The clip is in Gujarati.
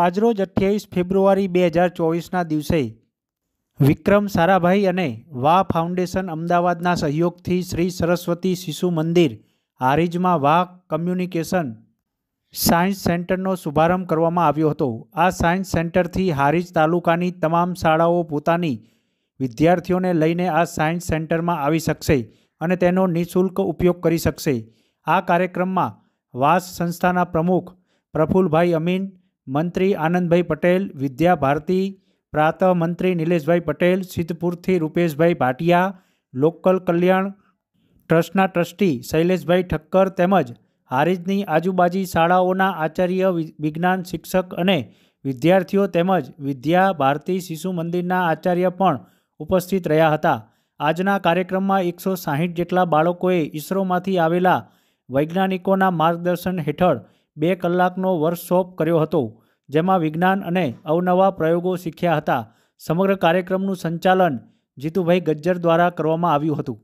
આજરોજ અઠ્યાવીસ ફેબ્રુઆરી બે હજાર ચોવીસના દિવસે વિક્રમ સારાભાઈ અને વા ફાઉન્ડેશન અમદાવાદના સહયોગથી શ્રી સરસ્વતી શિશુ મંદિર હારીજમાં વાહ કમ્યુનિકેશન સાયન્સ સેન્ટરનો શુભારંભ કરવામાં આવ્યો હતો આ સાયન્સ સેન્ટરથી હારીજ તાલુકાની તમામ શાળાઓ પોતાની વિદ્યાર્થીઓને લઈને આ સાયન્સ સેન્ટરમાં આવી શકશે અને તેનો નિઃશુલ્ક ઉપયોગ કરી શકશે આ કાર્યક્રમમાં વાસ સંસ્થાના પ્રમુખ પ્રફુલભાઈ અમીન મંત્રી આનંદભાઈ પટેલ વિદ્યા ભારતી પ્રાંત મંત્રી નિલેશભાઈ પટેલ સિદ્ધપુરથી રૂપેશભાઈ ભાટિયા લોકલ કલ્યાણ ટ્રસ્ટના ટ્રસ્ટી શૈલેષભાઈ ઠક્કર તેમજ હારીજની આજુબાજુ શાળાઓના આચાર્ય વિજ્ઞાન શિક્ષક અને વિદ્યાર્થીઓ તેમજ વિદ્યા ભારતી શિશુ મંદિરના આચાર્ય પણ ઉપસ્થિત રહ્યા હતા આજના કાર્યક્રમમાં એકસો સાહીઠ જેટલા બાળકોએ ઇસરોમાંથી આવેલા વૈજ્ઞાનિકોના માર્ગદર્શન હેઠળ બે કલાકનો વર્કશોપ કર્યો હતો જેમાં વિજ્ઞાન અને અવનવા પ્રયોગો શીખ્યા હતા સમગ્ર કાર્યક્રમનું સંચાલન જીતુભાઈ ગજ્જર દ્વારા કરવામાં આવ્યું હતું